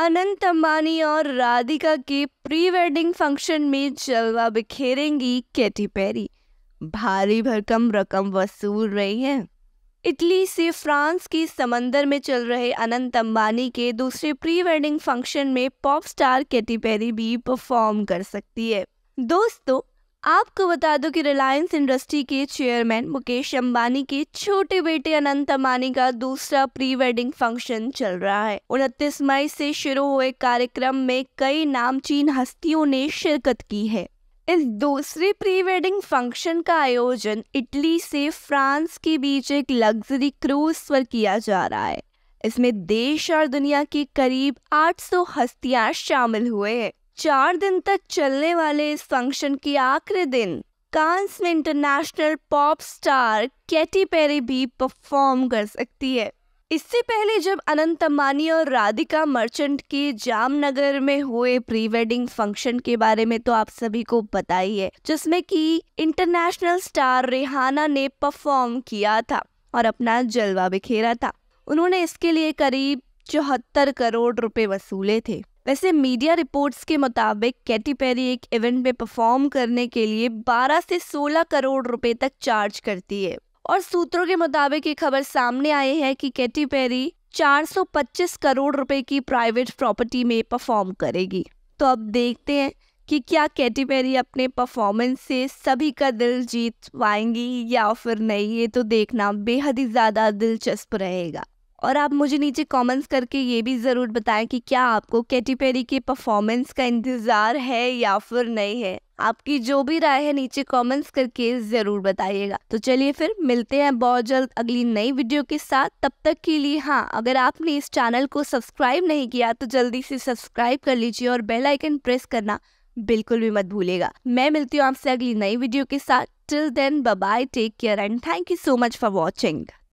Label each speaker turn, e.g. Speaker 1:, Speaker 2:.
Speaker 1: अनंत अंबानी और राधिका के pre wedding function में जलवा बिखेरेंगी कैटी पेरी भारी भरकम रकम वसूल रही है इटली से फ्रांस की समंदर में चल रहे अनंत अंबानी के दूसरे प्री वेडिंग फंक्शन में पॉप स्टार कैटी पेरी भी परफॉर्म कर सकती है दोस्तों आपको बता दूं कि रिलायंस इंडस्ट्री के चेयरमैन मुकेश अंबानी के छोटे बेटे अनंत अंबानी का दूसरा प्री वेडिंग फंक्शन चल रहा है उनतीस मई से शुरू हुए कार्यक्रम में कई नामचीन हस्तियों ने शिरकत की है इस दूसरे प्री वेडिंग फंक्शन का आयोजन इटली से फ्रांस के बीच एक लग्जरी क्रूज पर किया जा रहा है इसमें देश और दुनिया की करीब 800 हस्तियां शामिल हुए हैं चार दिन तक चलने वाले इस फंक्शन के आखिरी दिन कांस में international pop star Katy Perry भी परफॉर्म कर सकती है इससे पहले जब अनंत अम्बानी और राधिका मर्चेंट के जामनगर में हुए प्री वेडिंग फंक्शन के बारे में तो आप सभी को पता ही है जिसमें कि इंटरनेशनल स्टार रेहाना ने परफॉर्म किया था और अपना जलवा बिखेरा था उन्होंने इसके लिए करीब चौहत्तर करोड़ रुपए वसूले थे वैसे मीडिया रिपोर्ट्स के मुताबिक कैटी पेरी एक इवेंट में परफॉर्म करने के लिए 12 से 16 करोड़ रुपए तक चार्ज करती है और सूत्रों के मुताबिक ये खबर सामने आई है कि कैटी पेरी 425 करोड़ रुपए की प्राइवेट प्रॉपर्टी में परफॉर्म करेगी तो अब देखते हैं कि क्या कैटी पेरी अपने परफॉर्मेंस से सभी का दिल जीत पाएंगी या फिर नहीं ये तो देखना बेहद ही ज़्यादा दिलचस्प रहेगा और आप मुझे नीचे कमेंट्स करके ये भी ज़रूर बताएं कि क्या आपको कैटी पेरी के परफॉर्मेंस का इंतज़ार है या फिर नहीं है आपकी जो भी राय है नीचे कमेंट्स करके ज़रूर बताइएगा तो चलिए फिर मिलते हैं बहुत जल्द अगली नई वीडियो के साथ तब तक के लिए हाँ अगर आपने इस चैनल को सब्सक्राइब नहीं किया तो जल्दी से सब्सक्राइब कर लीजिए और बेल आइकन प्रेस करना बिल्कुल भी मत भूलेगा मैं मिलती हूँ आपसे अगली नई वीडियो के साथ till then bye take care and thank you so much for watching